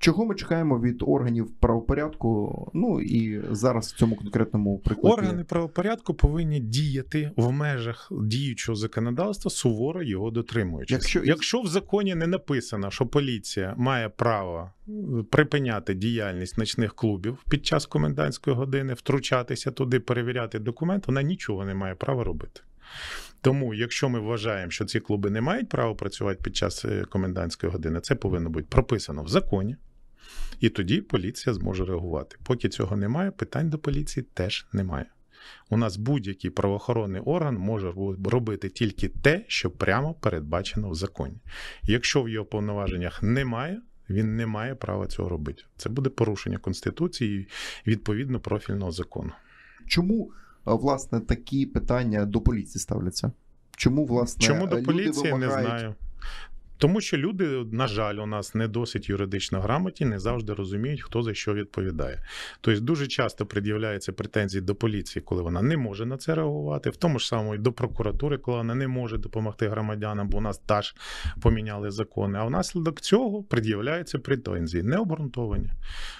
Чого ми чекаємо від органів правопорядку? Ну і зараз в цьому конкретному прикладі? органи правопорядку повинні діяти в межах діючого законодавства суворо його дотримуючи. Якщо якщо в законі не написано, що поліція має право е, припиняти діяльність ночних клубів під час комендантської години, втручатися туди, перевіряти документ, вона нічого не має права робити. Тому, якщо ми вважаємо, що ці клуби не мають права працювати під час е, комендантської години, це повинно бути прописано в законі. І тоді поліція зможе реагувати. Поки цього немає, питань до поліції теж немає. У нас будь-який правоохоронний орган може робити тільки те, що прямо передбачено в законі. Якщо в його повноваженнях немає, він не має права цього робити. Це буде порушення конституції відповідно профільного закону. Чому власне такі питання до поліції ставляться? Чому власне чому до люди поліції вимагають... не знаю? Тому що люди, на жаль, у нас не досить юридично грамотні, не завжди розуміють, хто за що відповідає. Тобто, дуже часто пред'являються претензії до поліції, коли вона не може на це реагувати, в тому ж самому і до прокуратури, коли вона не може допомогти громадянам, бо у нас теж поміняли закони. А внаслідок цього пред'являються претензії, необґрунтовані.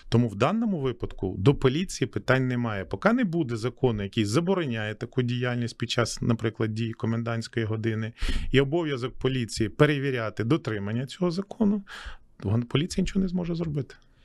Тому в даному випадку до поліції питань немає. Поки не буде закону, який забороняє таку діяльність під час, наприклад, дії комендантської години, і обов'язок поліції перевіряти дотримання цього закону, поліція нічого не зможе зробити.